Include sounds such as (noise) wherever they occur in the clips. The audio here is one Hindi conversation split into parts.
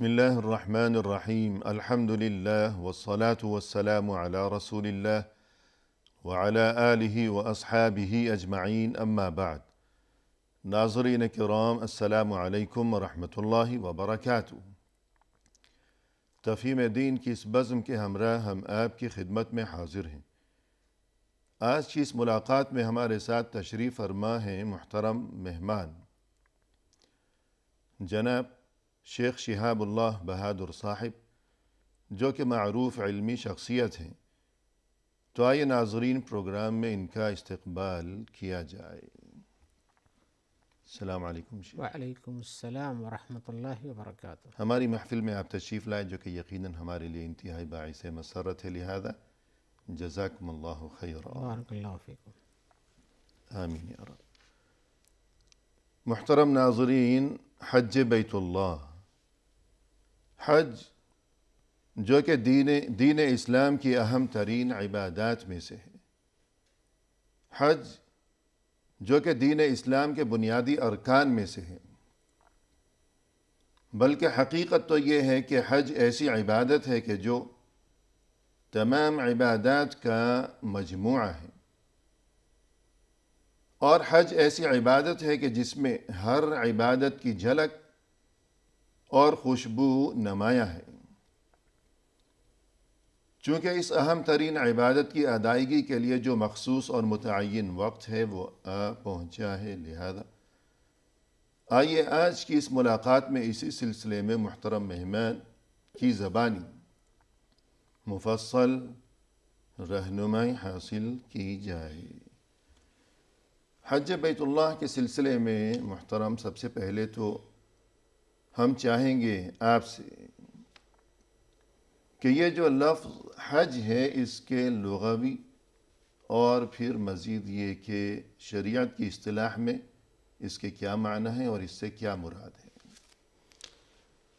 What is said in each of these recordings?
بسم الله الرحمن الرحيم الحمد لله والصلاة والسلام على رسول الله وعلى آله وأصحابه أجمعين أما بعد ناظرين كرام السلام عليكم ورحمة الله وبركاته تفهيم دين کی اس بزم کے ہمراہ ہم آپ کی خدمت میں حاضر ہیں آج کی اس ملاقات میں ہمارے ساتھ تشریف فرما ہیں محترم مہمان جناب शेख शिहाबुल्लाह बहादुर साहिब जो कि मरूफ़ इलमी शख्सियत हैं तो आइए नाजरीन प्रोग्राम में इनका इस्तबाल किया जाए वालेकुम अस्सलाम वरहमतुल्लाहि वबरकातुहू हमारी महफ़िल में आप तशरीफ़ लाए जो कि यकीनन हमारे लिए इंतहाई बायस मसरत है लिहाजा जजाकम्ला खैरफिक आमीन महतरम नाजरीन हज बैतुल्लाह हज जो कि दीन दीन इस्लाम की अहम तरीन इबादत में से है हज जो कि दीन इस्लाम के बुनियादी अरकान में से है बल्कि हकीकत तो ये है कि हज ऐसी इबादत है कि जो तमाम इबादत का मजमु है और हज ऐसी इबादत है कि जिसमें हर इबादत की झलक और खुशबू नमाया है चूँकि इस अहम तरीन इबादत की अदायगी के लिए जो मखसूस और मुतन वक्त है वो आ पहुँचा है लिहाजा आइए आज की इस मुलाकात में इसी सिलसिले में मोहतरम मेहमान की ज़बानी मुफसल रहनुमाई हासिल की जाए हज बैतुल्ला के सिलसिले में महतरम सबसे पहले तो हम चाहेंगे आपसे कि ये जो लफ्ज़ हज है इसके लغवी और फिर मज़ीद ये कि शरीयत की अतलाह में इसके क्या माना है और इससे क्या मुराद है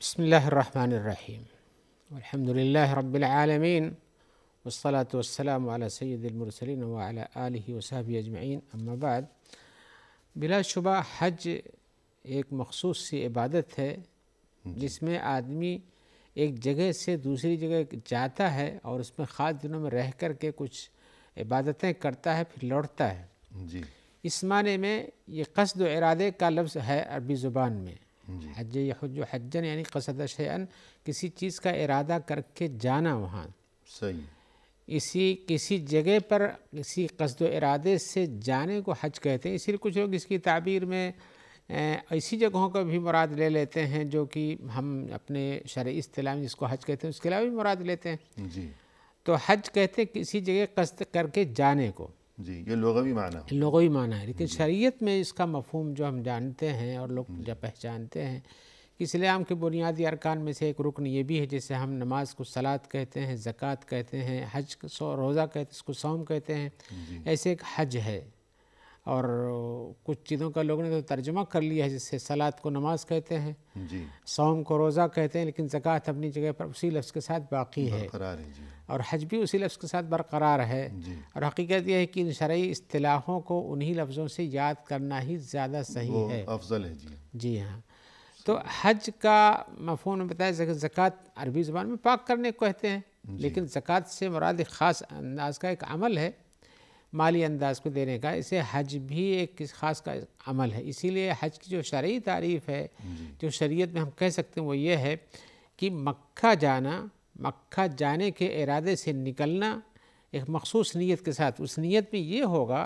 बसमीम अलहमदिल्ला रबालमीन वसलात वसलाम सैदमरसलिन वाली वसाबी अजमैन अम्माबाद बिलाशुबा हज एक मखसूस सी इबादत है जिसमें आदमी एक जगह से दूसरी जगह जाता है और उसमें ख़ास दिनों में रह कर के कुछ इबादतें करता है फिर लौटता है जी इस माने में ये कसद इरादे का लफ्ज़ है अरबी ज़ुबान में हज हज हजन यानी कसद शैन किसी चीज़ का इरादा करके जाना वहाँ सही इसी किसी जगह पर किसी कसद इरादे से जाने को हज कहते हैं इसीलिए कुछ लोग इसकी ताबीर में ऐसी जगहों का भी मुराद ले लेते हैं जो कि हम अपने शर अतला में जिसको हज कहते हैं उसके अलावा भी मुराद लेते हैं जी तो हज कहते हैं किसी जगह कस्त करके जाने को जी ये लोगवी माना लोगवी माना है लेकिन शरीयत में इसका मफहम जो हम जानते हैं और लोग जब पहचानते हैं इस्लाम के बुनियादी अरकान में से एक रुकन ये भी है जैसे हम नमाज को सलात कहते हैं ज़क़़त कहते हैं हज रोज़ा कहते इसको सौम कहते हैं ऐसे एक हज है और कुछ चीज़ों का लोगों ने तो तर्जमा कर लिया है जैसे सलाद को नमाज कहते हैं सोम सौम को रोज़ा कहते हैं लेकिन ज़क़़त अपनी जगह पर उसी लफ्ज़ के साथ बाकी है और हज भी उसी लफ्ज़ के साथ बरकरार है और हकीकत यह है कि इन शर्य असलाहों को उन्हीं लफ्ज़ों से याद करना ही ज़्यादा सही है अफजल है जी जी हाँ तो हज का में बताया ज़क़़त अरबी ज़बान में पाक करने को कहते हैं लेकिन ज़क़़त से मुराद ख़ास अंदाज का एक अमल है माली अंदाज को देने का इसे हज भी एक ख़ास का अमल है इसीलिए हज की जो शर्य तारीफ़ है जो शरीयत में हम कह सकते हैं वो ये है कि मक्का जाना मक्का जाने के इरादे से निकलना एक मखसूस नीयत के साथ उस नीयत में ये होगा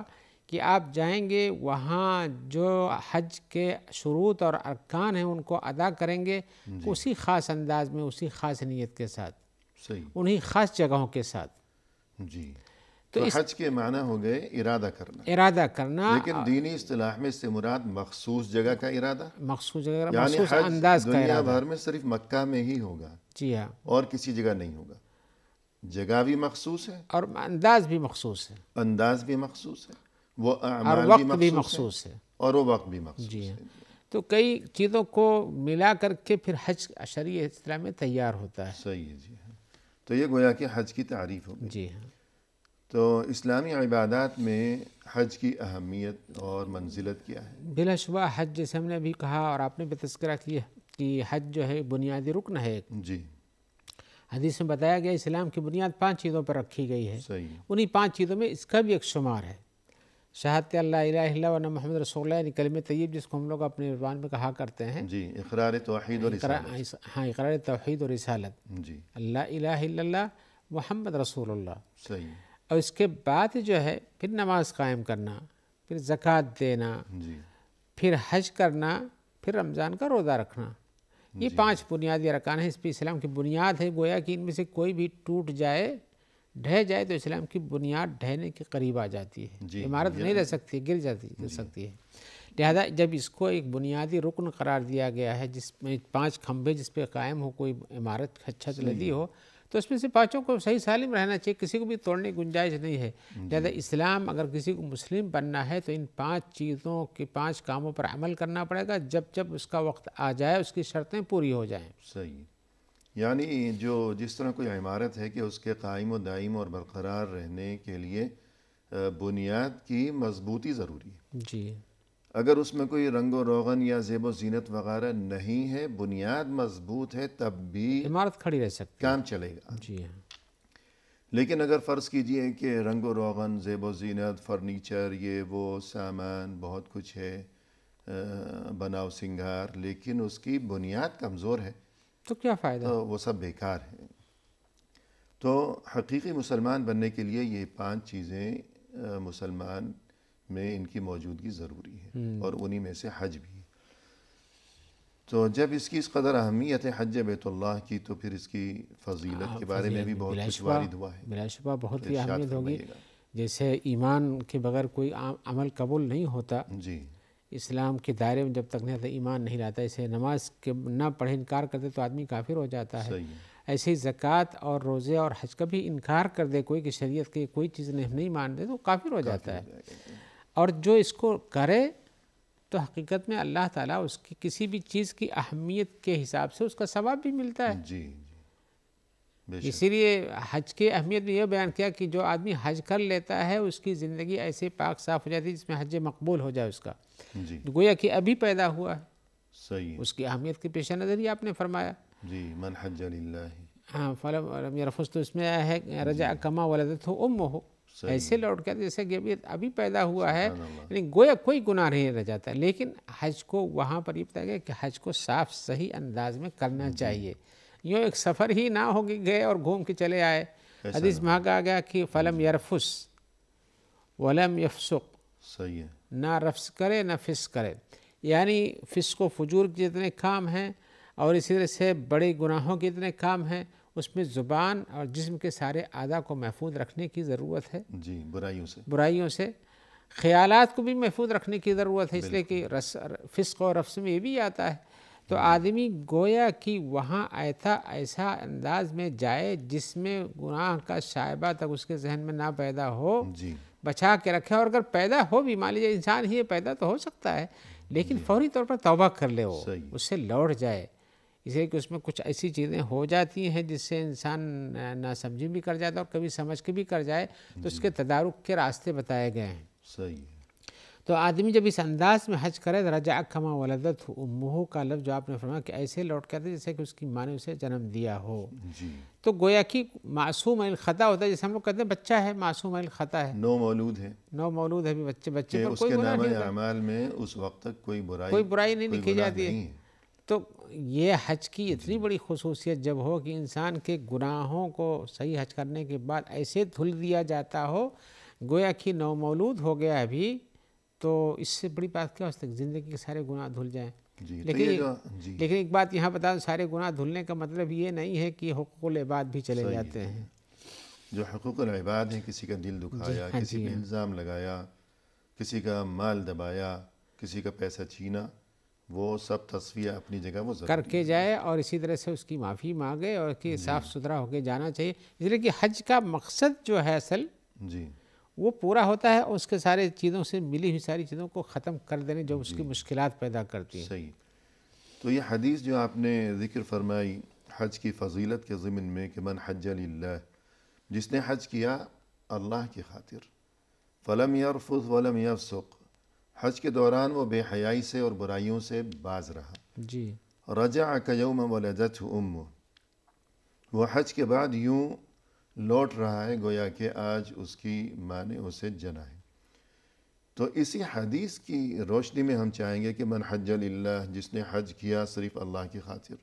कि आप जाएंगे वहाँ जो हज के शुरूत और अरकान हैं उनको अदा करेंगे उसी ख़ास अंदाज में उसी ख़ास नीयत के साथ सही उन्हीं ख़ास जगहों के साथ जी तो, तो हज के माना हो गए इरादा करना इरादा करना लेकिन दीनी इतलाह में से मुराद मखसूस जगह का इरादा मखसूस जगह यानी हज अंदाज दुनिया भर में सिर्फ मक्का में ही होगा जी हाँ और किसी जगह नहीं होगा जगह भी मखसूस है और अंदाज भी मखसूस है अंदाज भी मखसूस है वो और वक्त भी मखसूस है और वो वक्त भी मखसूस जी हाँ तो कई चीज़ों को मिला करके फिर हज शरी इस्लाम में तैयार होता है सही है जी हाँ तो ये गोया कि हज की तारीफ हो जी हाँ तो इस्लामी इबादत में हज की अहमियत और मंजिलत क्या है बिलाशुबा हज जैसे हमने अभी कहा और आपने भी तस्करा किया कि हज जो है बुनियादी रुकन है एक जी हदीस में बताया गया इस्लाम की बुनियाद पांच चीज़ों पर रखी गई है उन्हीं पांच चीज़ों में इसका भी एक शुमार है शहादत अल्लाह महमद रसोल कलम तयब जिसको हम लोग अपने रुबान में कहा करते हैं जी इकरार और हाँ इकरार तोहद और रिसालत जी अल्लाह महमद रसूल सही और इसके बाद जो है फिर नमाज कायम करना फिर ज़क़़त देना फिर हज करना फिर रमज़ान का रोज़ा रखना ये पांच बुनियादी अरकान हैं इस पर इस्लाम की बुनियाद है गोया कि इनमें से कोई भी टूट जाए ढह जाए तो इस्लाम की बुनियाद ढहने के करीब आ जाती है इमारत नहीं रह तो- सकती गिर जाती रह सकती है लिहाजा जब इसको एक बुनियादी रुकन करार दिया गया है जिसमें पांच खंभे जिस पे कायम हो कोई इमारत अच्छा लदी हो तो इसमें से पाँचों को सही सालिम रहना चाहिए किसी को भी तोड़ने की गुंजाइश नहीं है लिहाजा इस्लाम अगर किसी को मुस्लिम बनना है तो इन पाँच चीज़ों के पाँच कामों पर अमल करना पड़ेगा जब जब उसका वक्त आ जाए उसकी शर्तें पूरी हो जाए सही यानी जो जिस तरह कोई इमारत है कि उसके कायम दायम और बरकरार रहने के लिए बुनियाद की मजबूती ज़रूरी है जी अगर उसमें कोई रंगो रोगन या जेबो जीनत वगैरह नहीं है बुनियाद मजबूत है तब भी इमारत खड़ी रह सकती काम चलेगा जी हाँ लेकिन अगर फ़र्ज़ कीजिए कि रंगो रोगन जेबो जीनत फर्नीचर ये वो सामान बहुत कुछ है बनाव सिंगार लेकिन उसकी बुनियाद कमज़ोर है तो क्या फ़ायदा तो वो सब बेकार है तो हकीकी मुसलमान बनने के लिए ये पांच चीज़ें मुसलमान में इनकी मौजूदगी ज़रूरी है हम्म। और उन्हीं में से हज भी है तो जब इसकी इस कदर अहमियत है हज बैतुल्लाह की तो फिर इसकी फजीलत हाँ, के बारे में भी बहुत वारिद हुआ है बिलाशुबा बहुत तो ही अहमियत होगी जैसे ईमान के बगैर कोई अमल कबूल नहीं होता जी इस्लाम के दायरे में जब तक नहीं आता ईमान नहीं रहता इसे नमाज के ना पढ़े इनकार कर दे तो आदमी काफिर हो जाता है ऐसे ही ज़क़़त और रोज़े और हज का भी इनकार कर दे कोई कि शरीयत की कोई चीज़ नहीं, मान दे तो काफिर हो काफिर जाता है और जो इसको करे तो हकीकत में अल्लाह ताला उसकी किसी भी चीज़ की अहमियत के हिसाब से उसका सवाब भी मिलता है जी, जी इसीलिए हज की अहमियत में यह बयान किया कि जो आदमी हज कर लेता है उसकी ज़िंदगी ऐसे पाक साफ हो जाती है जिसमें हज मकबूल हो जाए उसका जी गोया कि अभी पैदा हुआ है सही उसकी अहमियत के पेश नज़र ही आपने फरमाया जी मन हज हाँ फलम रफुस तो इसमें आया है रजा कमा वालदत हो उम हो ऐसे लौट कर जैसे कि अभी पैदा हुआ है यानी गोया कोई गुनाह नहीं रह जाता लेकिन हज को वहाँ पर ये बताया गया कि हज को साफ सही अंदाज में करना हम्म। चाहिए यूँ एक सफ़र ही ना हो कि गए और घूम के चले आए हदीस में कहा गया कि फ़लम यरफुस वलम यफसुक सही है ना रफ्स करे ना फिस करे यानी को फजूर के जितने काम हैं और इसी तरह से बड़े गुनाहों के जितने काम हैं उसमें ज़ुबान और जिस्म के सारे आदा को महफूज रखने की ज़रूरत है जी बुराइयों से बुराइयों से ख्याल को भी महफूज रखने की ज़रूरत है इसलिए कि रस फिस्क और रफ्स में ये भी आता है तो आदमी गोया कि वहाँ ऐसा ऐसा अंदाज में जाए जिसमें गुनाह का शायबा तक उसके जहन में ना पैदा हो जी। बचा के रखे और अगर पैदा हो भी मान लीजिए इंसान ही पैदा तो हो सकता है लेकिन फौरी तौर पर तोबा कर ले वो उससे लौट जाए इसलिए कि उसमें कुछ ऐसी चीज़ें हो जाती हैं जिससे इंसान ना समझी भी कर जाता है और कभी समझ के भी कर जाए तो उसके तदारुक के रास्ते बताए गए हैं सही है तो आदमी जब इस अंदाज में हज करे रजा अखमा वलदत मुँह का लफ्ज़ जो आपने फरमाया कि ऐसे लौट कर जैसे कि उसकी माँ ने उसे जन्म दिया हो तो गोया कि मासूम अल ख़ता होता है जैसे हम लोग कहते हैं बच्चा है मासूम अल ख़ता है नौ मौलूद है नो मौलूद है भी बच्चे बच्चे पर उसके कोई नाम में उस वक्त तक कोई बुराई कोई बुराई नहीं लिखी जाती है तो ये हज की इतनी बड़ी खसूसियत जब हो कि इंसान के गुनाहों को सही हज करने के बाद ऐसे धुल दिया जाता हो गोया कि नौमौलूद हो गया अभी तो इससे बड़ी बात क्या हो सकती ज़िंदगी के सारे गुनाह धुल जाए तो लेकिन तो लेकिन एक बात यहाँ बता सारे गुनाह धुलने का मतलब ये नहीं है कि हकूक इबाद भी चले जाते हैं जो हकूक इबाद हैं किसी का दिल दुखाया हाँ किसी का हाँ। इल्ज़ाम लगाया किसी का माल दबाया किसी का पैसा छीना वो सब तस्वीर अपनी जगह वो करके जाए और इसी तरह से उसकी माफ़ी मांगे और कि साफ़ सुथरा होके जाना चाहिए इसलिए कि हज का मकसद जो है असल जी वो पूरा होता है और उसके सारे चीज़ों से मिली हुई सारी चीज़ों को ख़त्म कर देने जो उसकी मुश्किल पैदा करती है सही तो ये हदीस जो आपने जिक्र फरमाई हज की फजीलत के जमीन में कि मन हज जिसने हज किया अल्लाह की खातिर फ़लम यरफ़ वलम सुख हज के दौरान वो बेहयाई से और बुराइयों से बाज रहा जी रजा कयम वलदत उम वो हज के बाद यूँ लौट रहा है गोया कि आज उसकी माँ ने उसे जना है तो इसी हदीस की रोशनी में हम चाहेंगे कि मन हज जिसने हज किया सिर्फ़ अल्लाह की खातिर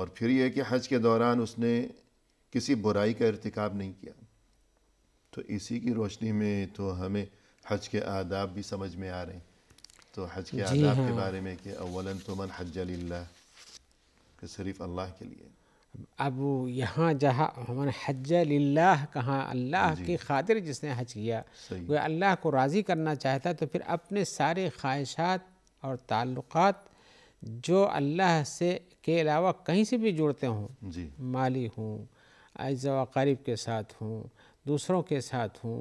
और फिर यह कि हज के दौरान उसने किसी बुराई का इरतकब नहीं किया तो इसी की रोशनी में तो हमें हज के आदाब भी समझ में आ रहे हैं तो हज के आदाब हाँ। के बारे में कि अवलन तो मन हजल्ला कि अल्लाह के लिए अब यहाँ जहाँ हमने हज लाह कहाँ अल्लाह की खातिर जिसने हज किया वह अल्लाह को राज़ी करना चाहता तो फिर अपने सारे ख्वाहिशात और ताल्लुकात जो अल्लाह से के अलावा कहीं से भी जुड़ते हों माली हूँ अज़ करीब के साथ हूँ दूसरों के साथ हूँ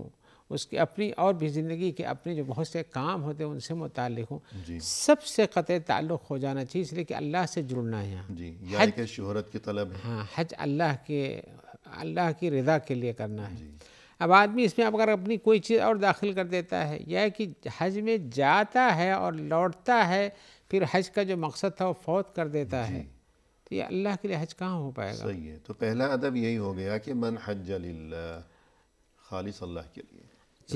उसकी अपनी और भी ज़िंदगी के अपने जो बहुत से काम होते हैं उनसे मुतल हूँ सबसे क़त ताल्लुक़ हो जाना चाहिए इसलिए कि अल्लाह से जुड़ना है यहाँ शहरत की तलब हाँ हज अल्लाह के अल्लाह की रजा के लिए करना है अब आदमी इसमें अगर अपनी कोई चीज़ और दाखिल कर देता है यह कि हज में जाता है और लौटता है फिर हज का जो मकसद था वो फौत कर देता है तो ये अल्लाह के लिए हज कहाँ हो पाएगा सही है तो पहला अदब यही हो गया कि मन हज खालिस अल्लाह के लिए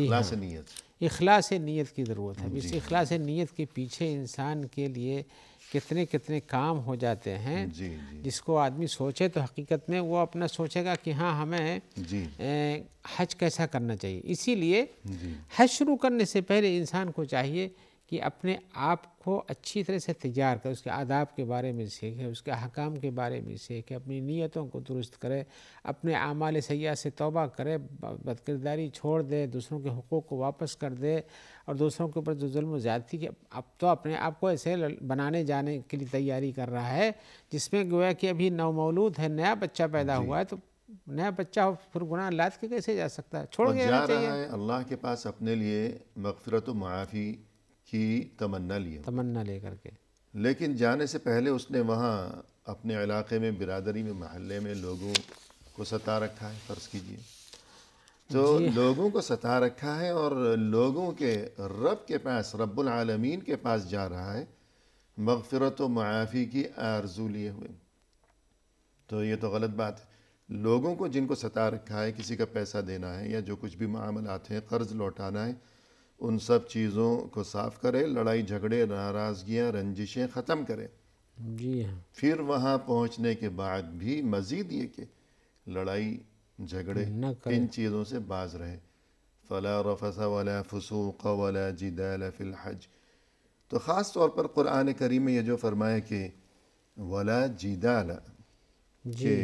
इखलास हाँ। नीयत इखलास नीयत की ज़रूरत है इस इखलास नीयत के पीछे इंसान के लिए कितने कितने काम हो जाते हैं जी, जी। जिसको आदमी सोचे तो हकीकत में वो अपना सोचेगा कि हाँ हमें हज कैसा करना चाहिए इसीलिए हज शुरू करने से पहले इंसान को चाहिए कि अपने आप को अच्छी तरह से तैयार करें उसके आदाब के बारे में सीखें उसके अहकाम के बारे में सीखें अपनी नीयतों को दुरुस्त करें अपने आमाल सयाह से तोबा करें बदकिरदारी छोड़ दे दूसरों के हकूक़ को वापस कर दे और दूसरों के ऊपर जो जुल्म ज़्यादती कि अब तो अपने आप को ऐसे बनाने जाने के लिए तैयारी कर रहा है जिसमें गोया कि अभी नवमौलूद है नया बच्चा पैदा हुआ है तो नया बच्चा हो फिर गुना लाद के कैसे जा सकता है छोड़ गया जा रहा है अल्लाह के पास अपने लिए मगफरत माफ़ी की तमन्ना लिए तमन्ना ले करके लेकिन जाने से पहले उसने वहाँ अपने इलाके में बिरादरी में महल्ले में लोगों को सता रखा है फ़र्ज़ कीजिए तो लोगों को सता रखा है और लोगों के रब के पास रब्बुल आलमीन के पास जा रहा है मगफरत व माफ़ी की आरजू लिए हुए तो ये तो गलत बात है लोगों को जिनको सता रखा है किसी का पैसा देना है या जो कुछ भी मामलात हैं कर्ज़ लौटाना है उन सब चीज़ों को साफ़ करे लड़ाई झगड़े नाराज़गियाँ रंजिशें ख़त्म करें जी हाँ फिर वहाँ पहुँचने के बाद भी मज़ीद ये कि लड़ाई झगड़े इन चीज़ों से बाज रहे फ़ला रफ़स वाला फसूक वाला जिदाल फ़िल हज तो ख़ास तौर पर कुरान करीम में ये जो फरमाया कि वला जिदाला के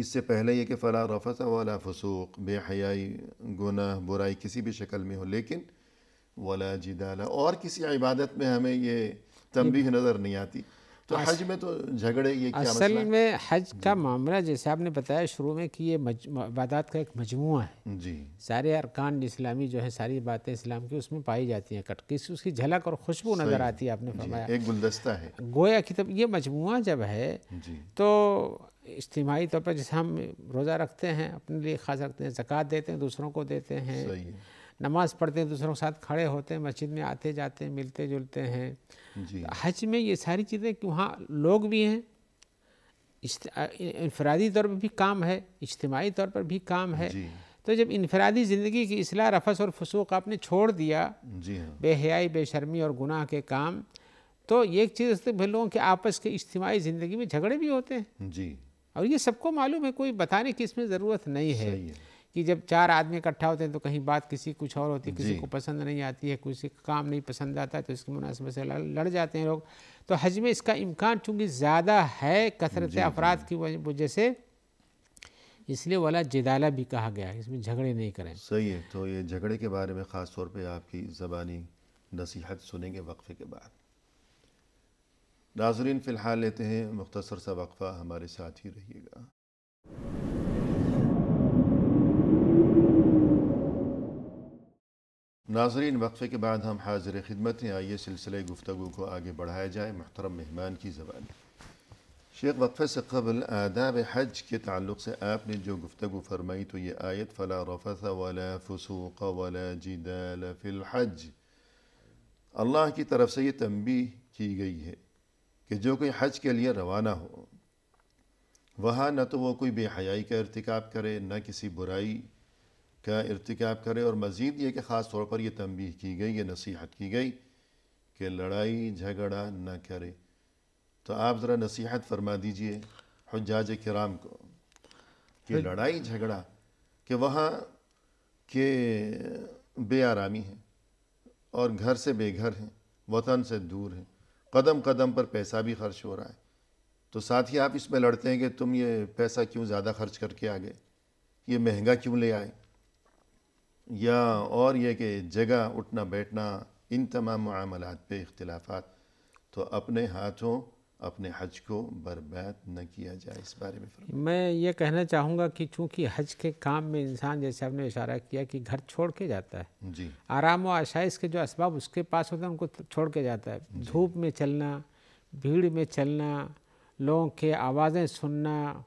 इससे पहले यह कि फ़ला रफ़स वाला फसूक बेहयाई गुनाह बुराई किसी भी शक्ल में हो लेकिन वला जिदाला और किसी इबादत में हमें ये तंबी नज़र नहीं आती तो आस... हज में तो झगड़े ये क्या असल मसला में हज का मामला जैसे आपने बताया शुरू में कि ये इबादत का एक मजमू है जी सारे अरकान इस्लामी जो है सारी बातें इस्लाम की उसमें पाई जाती हैं कट किसी उसकी झलक और खुशबू नज़र आती है आपने फरमाया एक गुलदस्ता है गोया की तब ये मजमू जब है तो इज्तमाही तौर पर जैसे हम रोज़ा रखते हैं अपने लिए खास रखते हैं जक़ात देते हैं दूसरों को देते हैं नमाज़ पढ़ते हैं दूसरों के साथ खड़े होते हैं मस्जिद में आते जाते हैं मिलते जुलते हैं हज में ये सारी चीज़ें कि वहाँ लोग भी हैं इनफरादी तौर पर भी काम है इज्तमाही तौर पर भी काम है तो जब इनफरादी ज़िंदगी की असलाह रफस और फसूक आपने छोड़ दिया हाँ। बेहयाई बेशर्मी और गुनाह के काम तो ये एक चीज़ भाई लोगों के आपस के इज्तमाही ज़िंदगी में झगड़े भी होते हैं जी और ये सबको मालूम है कोई बताने की इसमें ज़रूरत नहीं है, है। कि जब चार आदमी इकट्ठा होते हैं तो कहीं बात किसी कुछ और होती है किसी को पसंद नहीं आती है किसी का काम नहीं पसंद आता है तो इसकी मुनासिबत से लड़ जाते हैं लोग तो हज में इसका इम्कान चूँकि ज़्यादा है कसरत अफराद की वजह से इसलिए वाला जिदाला भी कहा गया है इसमें झगड़े नहीं करें सही है तो ये झगड़े के बारे में ख़ास तौर पर आपकी ज़बानी नसीहत सुनेंगे वक्फे के बाद नाजरीन फ़िलहाल लेते हैं मुख्तसर सा वक़ा हमारे साथ ही रहिएगा नाजरीन वक्फ़े के बाद हम हाजिर खिदमत हैं आइए सिलसिले गुफ्तु को आगे बढ़ाया जाए महतरम मेहमान की ज़बान शेख वक्फ़े से कबल आदाब हज के ताल्लुक से आपने जो गुफ्तु फरमाई तो ये आयत फ़ला रफ़स वाला फसूक वाला जिदाल फ़िल अल्लाह की तरफ से ये तंबी की गई है कि जो कोई हज के लिए रवाना हो वहाँ न तो वो कोई बेहयाई का irtikab करे न किसी बुराई का irtikab करे और मज़ीद ये कि ख़ास तौर पर यह तंबीह की गई ये नसीहत की गई कि लड़ाई झगड़ा न करे तो आप ज़रा नसीहत फरमा दीजिए हजाज कराम को कि लड़ाई झगड़ा कि वहाँ के बे आरामी है और घर से बेघर हैं वतन से दूर हैं कदम कदम पर पैसा भी खर्च हो रहा है तो साथ ही आप इसमें लड़ते हैं कि तुम ये पैसा क्यों ज़्यादा खर्च करके आ गए ये महंगा क्यों ले आए या और ये कि जगह उठना बैठना इन तमाम मामलों पे इख्तलाफात तो अपने हाथों अपने हज को बर्बाद न किया जाए इस बारे में मैं ये कहना चाहूँगा कि चूंकि हज के काम में इंसान जैसे हमने इशारा किया कि घर छोड़ के जाता है जी आराम और आशाइश के जो इसबाब उसके पास होते हैं उनको छोड़ के जाता है धूप में चलना भीड़ में चलना लोगों के आवाज़ें सुनना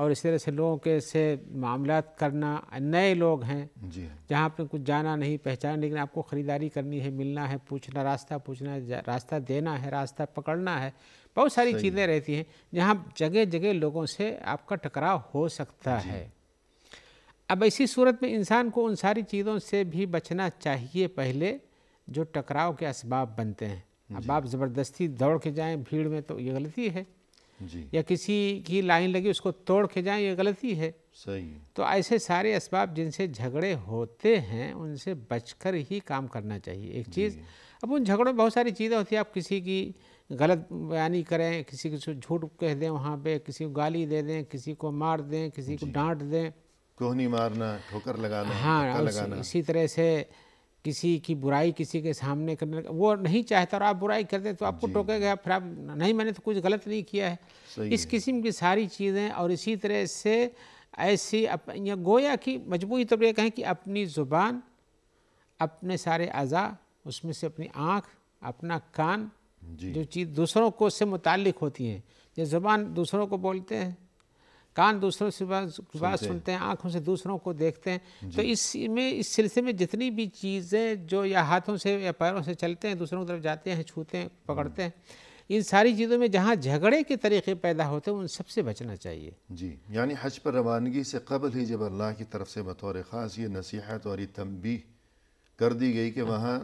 और इस तरह से लोगों के से मामला करना नए लोग हैं जहाँ आपने कुछ जाना नहीं पहचान लेकिन आपको ख़रीदारी करनी है मिलना है पूछना रास्ता पूछना है रास्ता देना है रास्ता पकड़ना है बहुत सारी चीज़ें रहती हैं जहाँ जगह जगह लोगों से आपका टकराव हो सकता है अब ऐसी सूरत में इंसान को उन सारी चीज़ों से भी बचना चाहिए पहले जो टकराव के इसबाब बनते हैं अब आप ज़बरदस्ती दौड़ के जाएं भीड़ में तो ये गलती है या किसी की लाइन लगी उसको तोड़ के जाएं ये गलती है सही तो ऐसे सारे इसबाब जिनसे झगड़े होते हैं उनसे बचकर ही काम करना चाहिए एक चीज़ अब उन झगड़ों में बहुत सारी चीज़ें होती हैं आप किसी की गलत बयानी करें किसी को झूठ कह दें वहाँ पे किसी को गाली दे दें किसी को मार दें किसी को डांट दें कोहनी मारना ठोकर लगाना हाँ लगाना इसी तरह से किसी की बुराई किसी के सामने करने वो नहीं चाहता और आप बुराई कर दें तो आपको टोके गया फिर आप नहीं मैंने तो कुछ गलत नहीं किया है इस किस्म की सारी चीज़ें और इसी तरह से ऐसी अप, या गोया की मजबूरी तौर पर कहें कि अपनी ज़ुबान अपने सारे अज़ा उसमें से अपनी आँख अपना कान जो चीज़ दूसरों को से मुतल होती है जो ज़बान दूसरों को बोलते हैं कान दूसरों से बात सुनते हैं आँखों से दूसरों को देखते हैं तो इस में इस सिलसिले में जितनी भी चीज़ें जो या हाथों से या पैरों से चलते हैं दूसरों की तरफ जाते हैं छूते हैं पकड़ते हैं इन सारी चीज़ों में जहाँ झगड़े के तरीके पैदा होते हैं उन सबसे बचना चाहिए जी यानी हज पर रवानगी से कबल ही जब अल्लाह की तरफ से बतौर ख़ास ये नसीहत और ये तमबी कर दी गई कि हाँ। वहाँ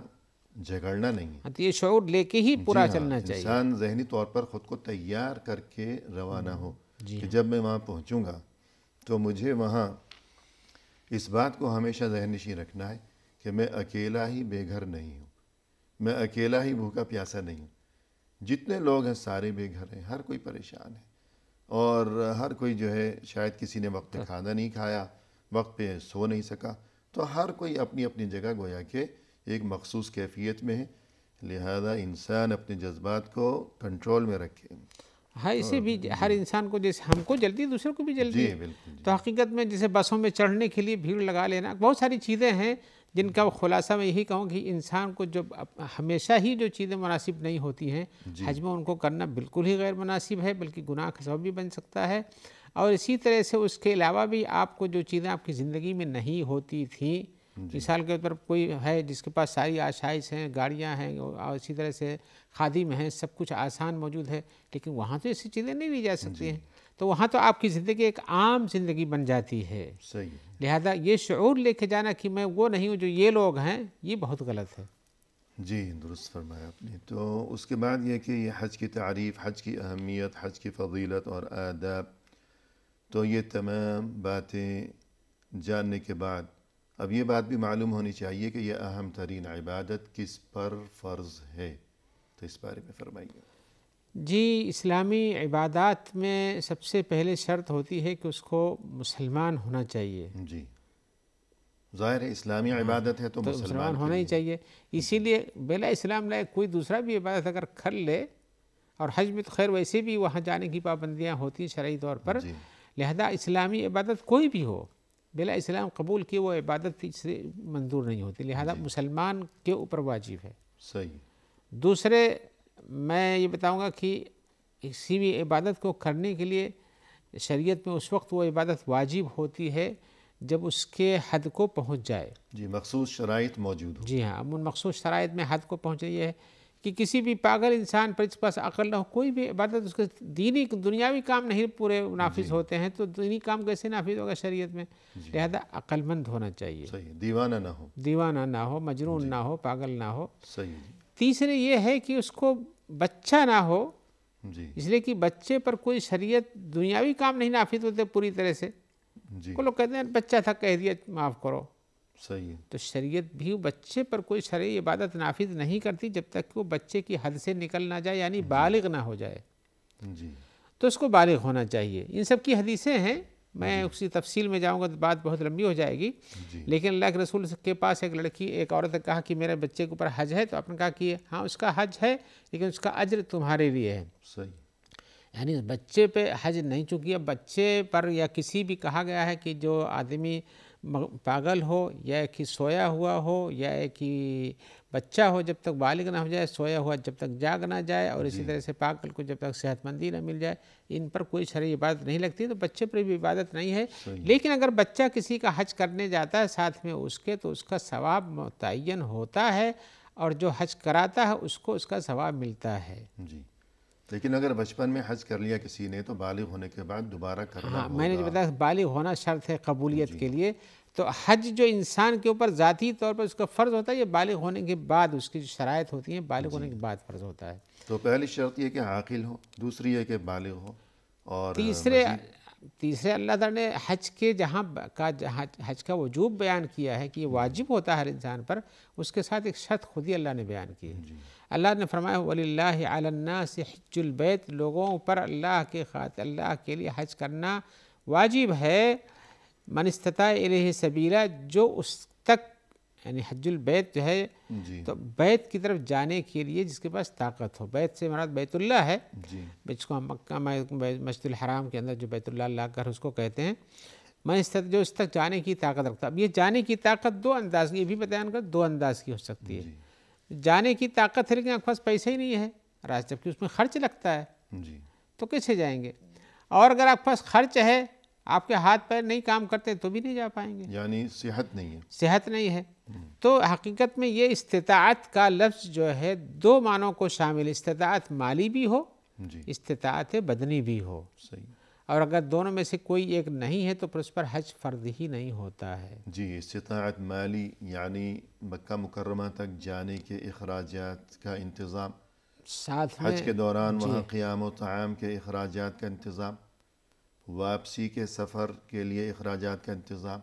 झगड़ना नहीं है हाँ, तो ये शोर लेके ही पूरा हाँ, चलना चाहिए इंसान जहनी तौर पर ख़ुद को तैयार करके रवाना हो कि हाँ। जब मैं वहाँ पहुँचूँगा तो मुझे वहाँ इस बात को हमेशा जहनशी रखना है कि मैं अकेला ही बेघर नहीं हूँ मैं अकेला ही भूखा प्यासा नहीं हूँ जितने लोग हैं सारे बेघर हैं हर कोई परेशान है और हर कोई जो है शायद किसी ने वक्त पर हाँ। खाना नहीं खाया वक्त पे सो नहीं सका तो हर कोई अपनी अपनी जगह गोया के एक मखसूस कैफियत में है लिहाजा इंसान अपने जज्बात को कंट्रोल में रखे हाँ इसे भी हर इंसान को जैसे हमको जल्दी दूसरों को भी जल्दी जी, तो हकीकत में जैसे बसों में चढ़ने के लिए भीड़ लगा लेना बहुत सारी चीज़ें हैं जिनका खुलासा मैं यही कहूँ कि इंसान को जब हमेशा ही जो चीज़ें मुनासिब नहीं होती हैं हजम उनको करना बिल्कुल ही गैर मुनासिब है बल्कि गुनाह का सबब भी बन सकता है और इसी तरह से उसके अलावा भी आपको जो चीज़ें आपकी ज़िंदगी में नहीं होती थी मिसाल के तौर पर कोई है जिसके पास सारी आशाइश हैं गाड़ियाँ हैं और इसी तरह से खादिम हैं सब कुछ आसान मौजूद है लेकिन वहाँ तो ऐसी चीज़ें नहीं ली जा सकती हैं तो वहाँ तो आपकी ज़िंदगी एक आम ज़िंदगी बन जाती है सही लिहाजा ये शुरू लेके जाना कि मैं वो नहीं हूँ जो ये लोग हैं ये बहुत गलत है जी दुरुस्त फरमाया आपने तो उसके बाद यह कि हज की तारीफ़ हज की अहमियत हज की फजीलत और आदाब तो ये तमाम बातें जानने के बाद अब ये बात भी मालूम होनी चाहिए कि यह अहम तरीन इबादत किस पर फ़र्ज़ है तो इस बारे में फरमाइए जी इस्लामी इबादत में सबसे पहले शर्त होती है कि उसको मुसलमान होना चाहिए जी ज़ाहिर है इस्लामी हाँ, इबादत है तो, तो मुसलमान होना ही चाहिए इसीलिए बेला इस्लाम लाए कोई दूसरा भी इबादत अगर कर ले और हज में तो खैर वैसे भी वहाँ जाने की पाबंदियाँ होती हैं शरा तौर पर लिहाजा इस्लामी इबादत कोई भी हो बिला इस्लाम कबूल किए वो इबादत से मंजूर नहीं होती लिहाजा मुसलमान के ऊपर वाजिब है सही दूसरे मैं ये बताऊँगा कि किसी भी इबादत को करने के लिए शरीयत में उस वक्त वो इबादत वाजिब होती है जब उसके हद को पहुंच जाए जी मखसूस शराइ मौजूद जी हाँ उन मखसूस शराइ में हद को पहुँच है कि किसी भी पागल इंसान पर जिसके पास अकल ना हो कोई भी इबादत तो उसके दीनी दुनियावी काम नहीं पूरे नाफिज होते हैं तो दीनी काम कैसे नाफिज होगा शरीयत में लिहाजा अक्लमंद होना चाहिए सही दीवाना ना हो दीवाना ना हो मजरून ना हो पागल ना हो सही तीसरे ये है कि उसको बच्चा ना हो इसलिए कि बच्चे पर कोई शरीयत दुनियावी काम नहीं नाफिज होते पूरी तरह से वो लोग कहते हैं बच्चा था कह दिया माफ़ करो सही है तो शरीयत भी बच्चे पर कोई शरीय इबादत नाफिज नहीं करती जब तक कि वो बच्चे की हद से निकल ना जाए यानी बालग ना हो जाए जी तो उसको बालग होना चाहिए इन सब की हदीसें हैं मैं उसी तफसील में जाऊंगा तो बात बहुत लंबी हो जाएगी लेकिन अल्लाह के रसूल के पास एक लड़की एक औरत ने कहा कि मेरे बच्चे के ऊपर हज है तो आपने कहा कि हाँ उसका हज है लेकिन उसका अज्र तुम्हारे लिए है सही यानी बच्चे पे हज नहीं चुकी है बच्चे पर या किसी भी कहा गया है कि जो आदमी पागल हो या कि सोया हुआ हो या कि बच्चा हो जब तक बालिग ना हो जाए सोया हुआ जब तक जाग ना जाए और इसी हम्म। तरह से पागल को जब तक सेहतमंदी ना मिल जाए इन पर कोई शरीर इबादत नहीं लगती तो बच्चे पर भी इबादत नहीं है लेकिन अगर बच्चा किसी का हज करने जाता है साथ में उसके तो उसका सवाब मुतन होता है और जो हज कराता है उसको उसका सवाब मिलता है जी लेकिन अगर बचपन में हज कर लिया किसी ने तो बालिग होने के बाद दोबारा करना हाँ, मैंने जो बताया बालिग होना शर्त है कबूलियत के लिए तो हज जो इंसान के ऊपर ज़ाती तौर पर उसका फ़र्ज़ होता है ये बालिग होने के बाद उसकी जो शरात होती है बालिग होने के बाद फ़र्ज़ होता है तो पहली शर्त ये कि आकिल हो दूसरी है कि बालिग हो और तीसरे तीसरे अल्लाह ने हज के जहाँ का हज का वजूब बयान किया है कि ये वाजिब होता है हर इंसान पर उसके साथ एक शर्त खुद ही अल्लाह ने बयान की है अल्लाह ने फरमाया वली अलन्ना से लोगों पर अल्लाह के खात अल्लाह के लिए हज करना वाजिब है मनस्तता सबीला जो उस तक यानी हजुलबैत जो है तो बैत की तरफ जाने के लिए जिसके पास ताकत हो बैत से महाराज बैतुल्ला है जिसको हम मक्का मस्जिद हराम के अंदर जो बैतुल्ला ला कर उसको कहते हैं मन जो इस तक जाने की ताकत रखता अब ये जाने की ताकत दो अंदाज की ये भी बयान कर दो अंदाज की हो सकती है जाने की ताकत है लेकिन आपके पास पैसे ही नहीं है राज जबकि उसमें खर्च लगता है जी तो कैसे जाएंगे और अगर आपके पास खर्च है आपके हाथ पैर नहीं काम करते तो भी नहीं जा पाएंगे यानी सेहत नहीं है सेहत नहीं है हम्म। तो हकीकत में ये इस्तात का लफ्ज़ जो है दो मानों को शामिल इस्तात माली भी हो इस्तात बदनी भी हो सही और अगर दोनों में से कोई एक नहीं है तो फिर उस पर हज फ़र्द ही नहीं होता है जी इस्तात माली यानी मक्का मुकरमा तक जाने के अखराज का इंतज़ाम साथ हज के दौरान वहाँ क़्याम तमाम के अखराज का इंतज़ाम वापसी के सफ़र के लिए अखराज का इंतज़ाम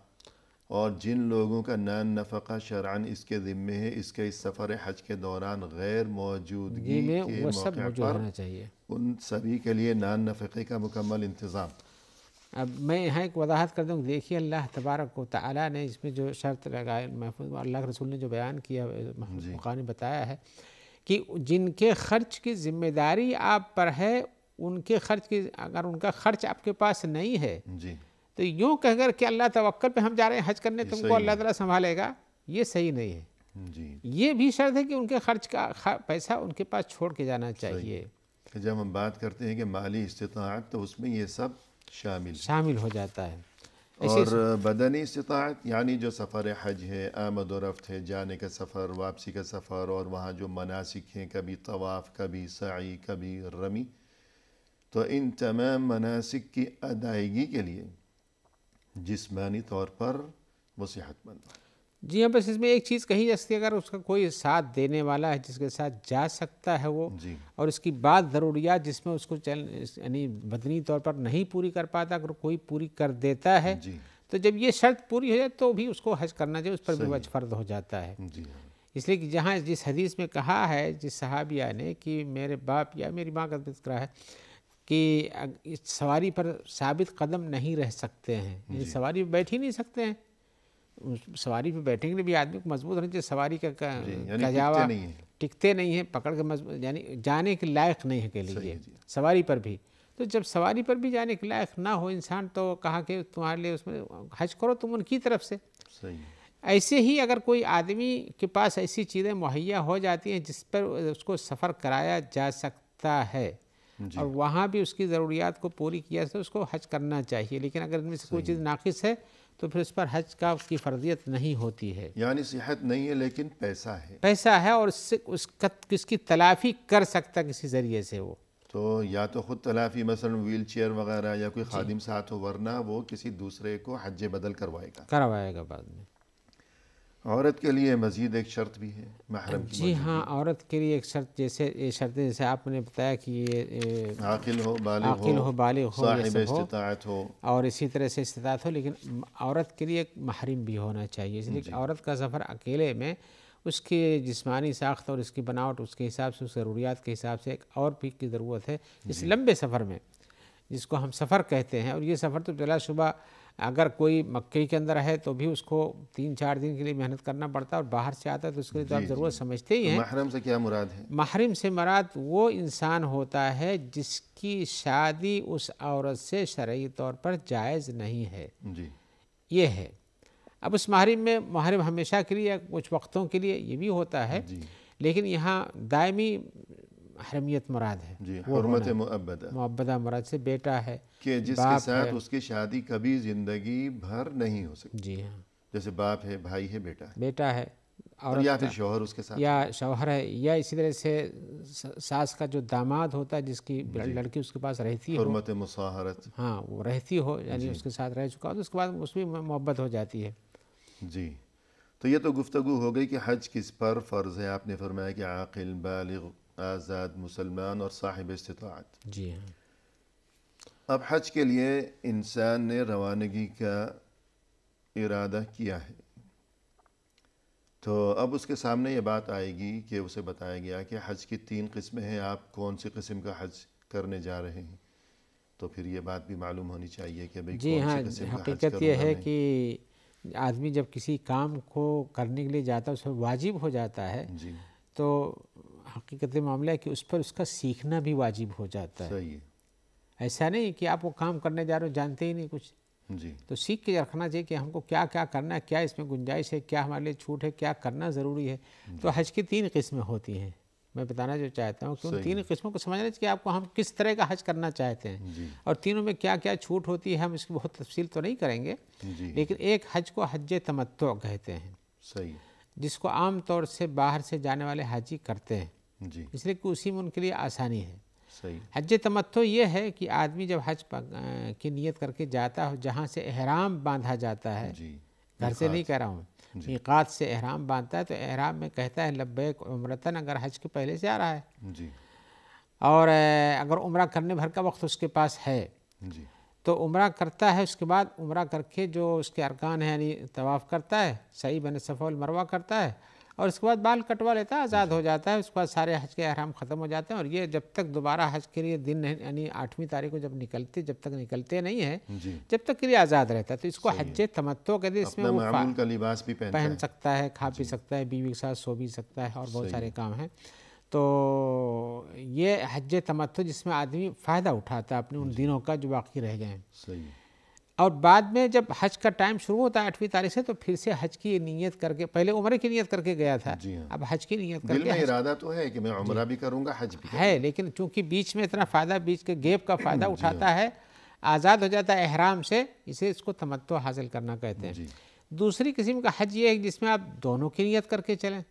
और जिन लोगों का नान नफ़ा शरान इसके ज़िम्मे है इसके इस सफ़र हज के दौरान गैर मौजूदगी के मौके चाहिए उन सभी के लिए नान नफ़े का मुकम्मल इंतज़ाम अब मैं यहाँ एक वजाहत कर दूँ देखिए अल्लाह तबारक तला ने इसमें जो शर्त लगाए महफूज अल्लाह रसूल ने जो बयान किया ने बताया है कि जिनके खर्च की ज़िम्मेदारी आप पर है उनके खर्च की अगर उनका खर्च आपके पास नहीं है जी तो यूँ कहकर कि अल्लाह तवक्ल पे हम जा रहे हैं हज करने तुमको अल्लाह ताला संभालेगा ये सही नहीं है जी ये भी शर्त है कि उनके खर्च का पैसा उनके पास छोड़ के जाना चाहिए जब हम बात करते हैं कि माली इस्तात तो उसमें ये सब शामिल शामिल हो जाता है और बदनी इस्तात यानी जो सफ़र हज है आमद और रफ्त है जाने का सफ़र वापसी का सफ़र और वहाँ जो मनासिक हैं कभी तवाफ़ कभी सई कभी रमी तो इन तमाम मनासिक की अदायगी के लिए जिसमानी तौर पर वो सेहतमंद जी हाँ बस इसमें एक चीज़ कही जा सकती है अगर उसका कोई साथ देने वाला है जिसके साथ जा सकता है वो और उसकी बात ज़रूरियात जिसमें उसको चल यानी बदनी तौर पर नहीं पूरी कर पाता अगर कोई पूरी कर देता है तो जब ये शर्त पूरी हो जाए तो भी उसको हज करना चाहिए उस पर भी वज फ़र्द हो जाता है हाँ। इसलिए कि जहाँ जिस हदीस में कहा है जिस सहाबिया ने कि मेरे बाप या मेरी माँ का जिक्र है कि सवारी पर साबित कदम नहीं रह सकते हैं सवारी पर बैठ ही नहीं सकते हैं सवारी पर बैठेंगे भी आदमी को मजबूत होना चाहिए सवारी का कजावा टिकते नहीं है पकड़ के मजबूत यानी जाने के लायक नहीं है के लिए सवारी पर भी तो जब सवारी पर भी जाने के लायक ना हो इंसान तो कहा कि तुम्हारे लिए उसमें हज करो तुम उनकी तरफ से ऐसे ही अगर कोई आदमी के पास ऐसी चीज़ें मुहैया हो जाती हैं जिस पर उसको सफ़र कराया जा सकता है और वहाँ भी उसकी ज़रूरियात को पूरी किया तो उसको हज करना चाहिए लेकिन अगर इनमें से कोई चीज़ नाकिस है तो फिर उस पर हज का उसकी फ़र्जियत नहीं होती है यानी सेहत नहीं है लेकिन पैसा है पैसा है और उससे उसका किसकी तलाफ़ी कर सकता किसी ज़रिए से वो तो या तो ख़ुद तलाफ़ी मसलन व्हील चेयर वगैरह या कोई खादिम साथ हो वरना वो किसी दूसरे को हज बदल करवाएगा करवाएगा बाद में औरत के लिए मज़ीद एक शर्त भी है महरम जी हाँ औरत के लिए एक शर्त जैसे ये शर्त जैसे आपने बताया कि ये आकिल हो बालिग आकिल हो बालिग हो, हो, हो और इसी तरह से इस्तात हो लेकिन औरत के लिए एक महरम भी होना चाहिए इसलिए औरत का सफ़र अकेले में उसके जिस्मानी साख्त और इसकी बनावट उसके हिसाब से उसकी ज़रूरियात के हिसाब से एक और भी की ज़रूरत है इस लंबे सफ़र में जिसको हम सफ़र कहते हैं और ये सफ़र तो जला शुबा अगर कोई मक्के के अंदर है तो भी उसको तीन चार दिन के लिए मेहनत करना पड़ता है और बाहर से आता है तो उसके लिए तो आप ज़रूरत समझते ही तो हैं महरम से क्या मुराद है महरम से मुराद वो इंसान होता है जिसकी शादी उस औरत से शर्य तौर पर जायज़ नहीं है जी ये है अब उस महरम में महरम हमेशा के लिए कुछ वक्तों के लिए ये भी होता है लेकिन यहाँ दायमी अहरमियत मुराद है जी हरमत मुबदा मुराद से बेटा है कि जिसके साथ है, उसकी शादी कभी ज़िंदगी भर नहीं हो सकती जी हाँ जैसे बाप है भाई है बेटा है बेटा है और या फिर शोहर उसके साथ या शोहर है या इसी तरह से सास का जो दामाद होता है जिसकी लड़की उसके पास रहती है मुसाहरत हाँ वो रहती हो यानी उसके साथ रह चुका हो तो उसके बाद उसमें मोहब्बत हो जाती है जी तो ये तो गुफ्तु हो गई कि हज किस पर फ़र्ज़ है आपने फरमाया कि आखिल बालिग आज़ाद मुसलमान और साहिब इस्तात जी हाँ अब हज के लिए इंसान ने रवानगी का इरादा किया है तो अब उसके सामने ये बात आएगी कि उसे बताया गया कि हज की तीन किस्में हैं आप कौन सी किस्म का हज करने जा रहे हैं तो फिर ये बात भी मालूम होनी चाहिए कि भाई जी हाँ हकीकत यह है कि आदमी जब किसी काम को करने के लिए जाता है उसमें वाजिब हो जाता है जी तो हकीकत मामला है कि उस पर उसका सीखना भी वाजिब हो जाता है सही है ऐसा नहीं कि आप वो काम करने जा रहे हो जानते ही नहीं कुछ जी तो सीख के रखना चाहिए कि हमको क्या क्या करना है क्या इसमें गुंजाइश है क्या हमारे लिए छूट है क्या करना ज़रूरी है तो हज की तीन किस्में होती हैं मैं बताना जो चाहता हूँ कि उन तीन किस्मों को समझना चाहिए कि आपको हम किस तरह का हज करना चाहते हैं और तीनों में क्या क्या छूट होती है हम इसकी बहुत तफसील तो नहीं करेंगे लेकिन एक हज को हज तमत्व कहते हैं सही जिसको आम तौर से बाहर से जाने वाले हाजी करते हैं जी इसलिए कि उसी में उनके लिए आसानी है हज तमत्तो ये है कि आदमी जब हज की नीयत करके जाता हो जहाँ से अहराम बांधा जाता है घर से नहीं कह रहा हूँ निकात से अहराम बांधता है तो अहराम में कहता है लब्बे उम्रतन अगर हज के पहले से आ रहा है जी और अगर उम्र करने भर का वक्त उसके पास है जी तो उम्र करता है उसके बाद उम्र करके जो उसके अरकान है यानी तवाफ़ करता है सही बन सफ़ल मरवा करता है और उसके बाद बाल कटवा लेता है आज़ाद हो अच्छा। जाता है उसके बाद सारे हज के अहराम ख़त्म हो जाते हैं और ये जब तक दोबारा हज के लिए दिन यानी आठवीं तारीख को जब निकलते जब तक निकलते नहीं है जब तक के लिए आज़ाद रहता है तो इसको हज तमत्तो के हैं इसमें लिबास भी पहन, पहन सकता है खा पी सकता है बीवी के साथ सो भी सकता है और बहुत सारे काम हैं तो ये हज तमत्तो जिसमें आदमी फ़ायदा उठाता है अपने उन दिनों का जो बाकी रह गए हैं और बाद में जब हज का टाइम शुरू होता है आठवीं तारीख से तो फिर से हज की नीयत करके पहले उम्र की नीयत करके गया था जी हाँ। अब हज की नीयत करके दिल में इरादा तो है कि मैं उम्र भी करूँगा हज भी है लेकिन चूंकि बीच में इतना फ़ायदा बीच के गेप का फ़ायदा (clears throat) हाँ। उठाता है आज़ाद हो जाता है अहराम से इसे इसको तमत्व हासिल करना कहते हैं दूसरी किस्म का हज ये है जिसमें आप दोनों की नीयत करके चलें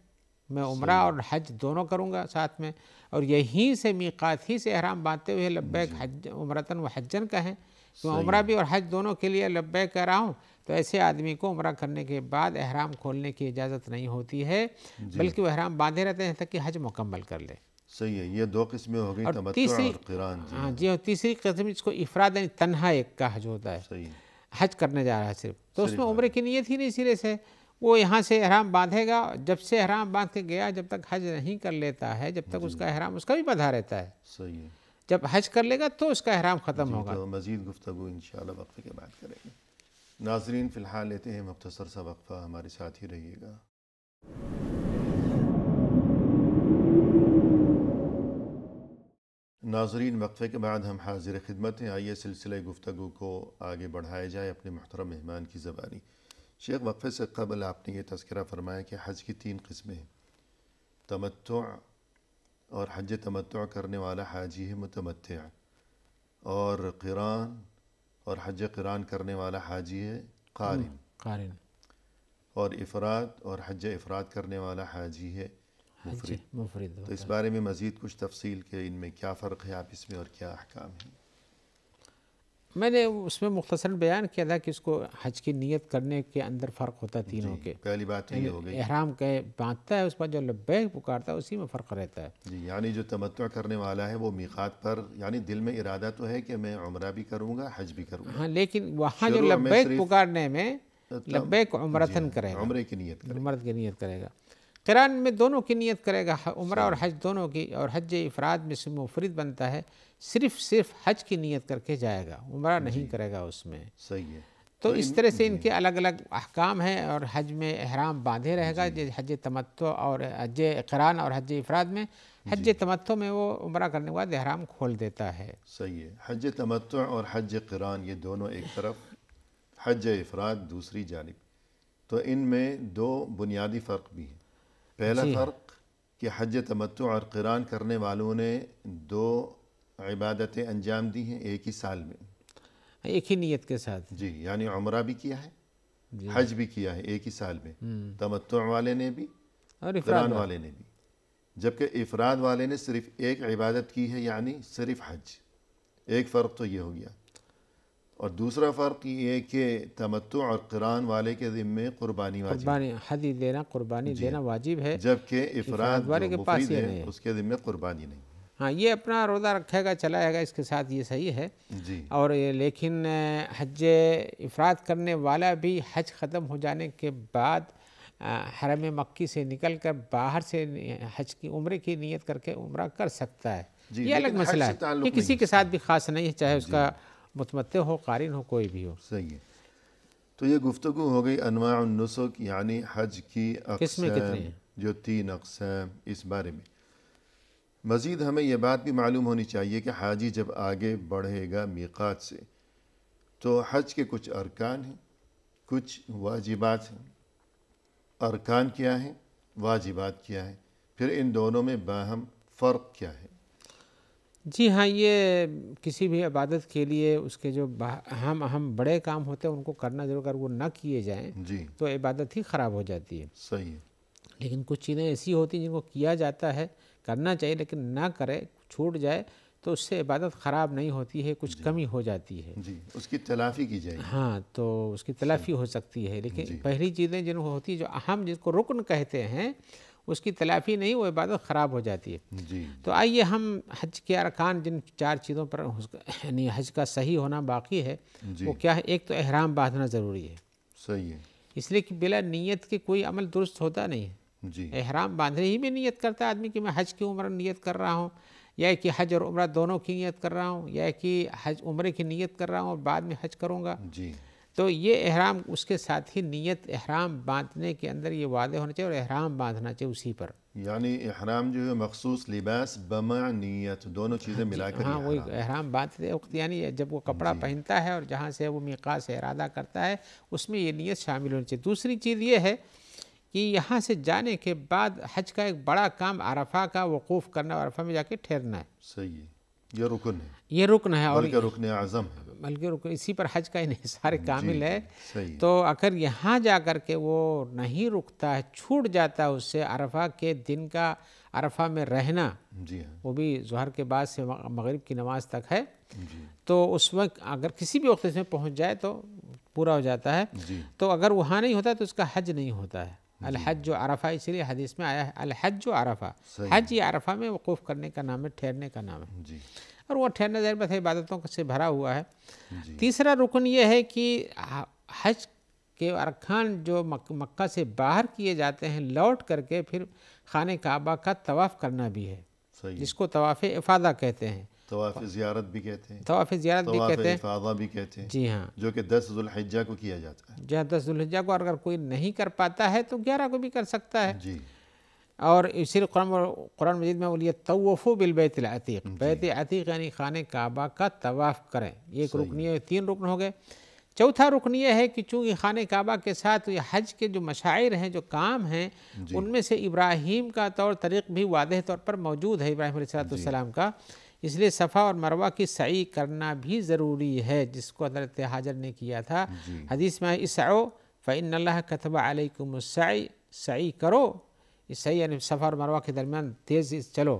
मैं उम्र और हज दोनों करूँगा साथ में और यहीं से मीकात ही से अहराम बांधते हुए लब्बैक हज उम्रतन व हजन कहें तो उम्र भी और हज दोनों के लिए लब्बे कह रहा हूँ तो ऐसे आदमी को उम्र करने के बाद अहराम खोलने की इजाज़त नहीं होती है बल्कि वह अहराम बांधे रहते हैं तक कि हज मुकम्मल कर ले सही है ये दो किस्में हो गई और तीसरी और जी हाँ जी और तीसरी कस्म जिसको इफराद यानी तनहा एक का हज होता है सही हज करने जा रहा है सिर्फ तो उसमें उम्र की नीयत ही नहीं सिरे से वो यहाँ से अहराम बांधेगा जब से अहराम बांध के गया जब तक हज नहीं कर लेता है जब तक उसका अहराम उसका भी बंधा रहता है सही है जब हज कर लेगा तो उसका अहराम ख़त्म होगा तो मज़ीद गुफ्तु इन शक्त के बाद करेंगे नाजरीन फ़िलहाल लेते हैं मुख्तसर सा वक्फ़ा हमारे साथ ही रहिएगा नाजरीन वक्फ़े के बाद हम हाजिर खिदमत हैं आइए सिलसिले गुफ्तु को आगे बढ़ाया जाए अपने महतरम मेहमान की ज़बानी शेख वक्फ़े से कबल आपने ये तस्करा फरमाया कि हज की तीन किस्में हैं तमत्तु और हज तमत् करने वाला हाजी है मुतमत और क़रान और हज क़रान करने वाला हाजी है कारिन हम्म, कारिन और इफरात और हज इफरात करने वाला हाजी है मुफरिद मुफरिद तो इस बारे में मज़ीद कुछ तफसील के इनमें क्या फ़र्क है आप इसमें और क्या अहकाम हैं मैंने उसमें मुख्तसर बयान किया था कि उसको हज की नीयत करने के अंदर फ़र्क होता है तीनों के पहली बात तो ये हो गई एहराम कहे बांधता है उस पर जो लब्बैक पुकारता है उसी में फ़र्क रहता है जी यानी जो तमत् करने वाला है वो मीखात पर यानी दिल में इरादा तो है कि मैं उम्र भी करूँगा हज भी करूँगा हाँ लेकिन वहाँ जो लब्बैक पुकारने में को तो उम्रतन हाँ, करेगा उम्र की नीयत उम्र की नीयत करेगा किरान में दोनों की नीयत करेगा उम्र और हज दोनों की और हज इफराद में से मुफरद बनता है सिर्फ सिर्फ हज की नीयत करके जाएगा उम्र नहीं करेगा उसमें सही है तो, तो इस तरह से इनके अलग अलग अहकाम हैं और हज में अहराम बांधे रहेगा जो हज तमत्तो और हज इकरान और हज इफराद में हज तमत्तो में वो उम्र करने के बाद अहराम खोल देता है सही है हज तमत्तो और हज करान ये दोनों एक तरफ हज इफराद दूसरी जानब तो इन में दो बुनियादी फ़र्क भी हैं पहला फ़र्क कि हज तमत्तो और करान करने वालों ने दो इबादतें अंजाम दी हैं एक ही साल में एक ही नीयत के साथ जी यानी उम्र भी किया है हज भी किया है एक ही साल में हम्म। तमत्व वाले ने भी और इफरान वाले ने भी जबकि इफराद वाले ने सिर्फ एक इबादत की है यानी सिर्फ हज एक फ़र्क तो ये हो गया और दूसरा फ़र्क ये कि तमत्व और कुरान वाले के ज़िम्मे कुर्बानी वाजिबानी हदी देना कुर्बानी देना वाजिब है जबकि इफराद वाले के पास है उसके ज़िम्मे कुर्बानी नहीं हाँ ये अपना रोज़ा रखेगा चलाएगा इसके साथ ये सही है जी और ये लेकिन हज इफराद करने वाला भी हज ख़त्म हो जाने के बाद हरम मक्की से निकल कर बाहर से हज की उम्र की नीयत करके उम्र कर सकता है ये अलग मसला है ये किसी के साथ भी ख़ास नहीं है चाहे उसका मतमत हो कारिन हो कोई भी हो सही है तो ये गुफ्तु हो गई अनवासक यानी हज की किस्में जो तीन अकसाम इस बारे में मज़ीद हमें यह बात भी मालूम होनी चाहिए कि हाजी जब आगे बढ़ेगा मीक़ात से तो हज के कुछ अरकान हैं कुछ वाजिबात हैं अरकान क्या हैं वाजिबात क्या हैं फिर इन दोनों में बाहम फ़र्क क्या है जी हाँ ये किसी भी इबादत के लिए उसके जो अहम अहम बड़े काम होते हैं उनको करना जरूर अगर वो ना किए जाएं जी तो इबादत ही ख़राब हो जाती है सही है लेकिन कुछ चीज़ें ऐसी होती हैं जिनको किया जाता है करना चाहिए लेकिन ना करे छूट जाए तो उससे इबादत ख़राब नहीं होती है कुछ कमी हो जाती है जी उसकी तलाफ़ी की जाए हाँ तो उसकी तलाफ़ी हो सकती है लेकिन पहली चीज़ें जिन होती है जो अहम जिसको रुकन कहते हैं उसकी तलाफ़ी नहीं वो इबादत ख़राब हो जाती है जी तो आइए हम हज के अरकान जिन चार चीज़ों पर यानी हज का सही होना बाकी है वो क्या है एक तो अहराम बांधना ज़रूरी है सही है इसलिए कि बिला नीयत के कोई अमल दुरुस्त होता नहीं है एहराम बांधने ही में नियत करता है आदमी कि मैं हज की उम्र नियत कर रहा हूँ या कि हज और उम्र दोनों की नियत कर रहा हूँ या कि हज उम्र की नियत कर रहा हूँ और बाद में हज करूँगा जी तो ये एहराम उसके साथ ही नियत एहराम बांधने के अंदर ये वादे होना चाहिए और एहराम बांधना चाहिए उसी पर यानी एहराम जो है मखसूस लिबास बमा नियत दोनों हाँ चीज़ें मिलाकर हाँ वही एहराम बांधते वक्त यानी जब वो कपड़ा पहनता है और जहाँ से वो मिकास इरादा करता है उसमें ये नीयत शामिल होनी चाहिए दूसरी चीज़ ये है कि यहाँ से जाने के बाद हज का एक बड़ा काम अरफा का वकूफ़ करना अरफा में जाके ठहरना है सही है ये रुकन है ये रुकन है और रुकन आज़म है बल्कि रुकन इसी पर हज का सारे कामिल है तो अगर यहाँ जा कर के वो नहीं रुकता है छूट जाता है उससे अरफा के दिन का अरफा में रहना जी हाँ। वो भी जहर के बाद से मगरिब की नमाज तक है तो उस वक्त अगर किसी भी वक्त इसमें पहुँच जाए तो पूरा हो जाता है तो अगर वहाँ नहीं होता तो उसका हज नहीं होता है अलहज अरफा इसलिए हदीस में आया है अलहज अरफा हज ये अरफा में वकूफ़ करने का नाम है ठहरने का नाम है जी। और वो ठहरना जहर बस इबादतों से भरा हुआ है तीसरा रुकन ये है कि हज के अरखान जो मक, मक्का से बाहर किए जाते हैं लौट करके फिर खान काबा का तवाफ़ करना भी है जिसको तवाफ़ इफादा कहते हैं ज़ियारत भी कहते हैं तवाफ़ ज़ियारत भी कहते हैं भी कहते हैं जी हाँ जो कि दस जुल्हजा को किया जाता है जहाँ दस जुल्हजा को अगर कोई नहीं कर पाता है तो ग्यारह को भी कर सकता है जी और इसी कुरान मजीद में बोलिए बैत यानी खान काबा का तवाफ़ करें ये एक रुकनी तीन रुकन हो गए चौथा रुकन ये है कि चूँकि खान काबा के साथ ये हज के जो मशायर हैं जो काम हैं उनमें से इब्राहिम का तौर तरीक़ भी वादे तौर पर मौजूद है इब्राहिम सलाम का इसलिए सफ़ा और मरवा की सही करना भी ज़रूरी है जिसको हजरत हाजर ने किया था हदीस में इसो फ़ैन कतबा अलकुमसाई सही करो इस सही सफ़ा और मरवा के दरमियान तेज़ चलो